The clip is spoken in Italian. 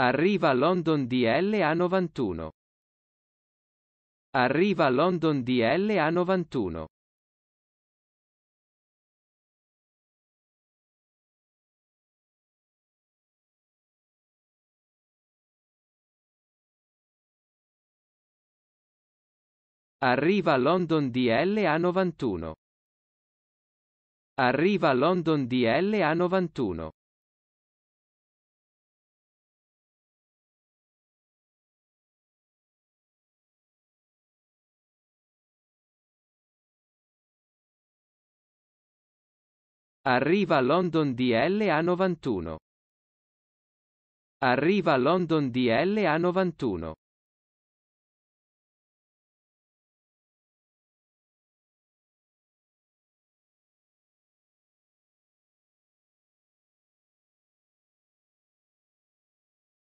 Arriva London DL a 91. Arriva London DL a 91. Arriva London DL a 91. Arriva London DL a 91. Arriva London DL a 91. Arriva London DL a 91.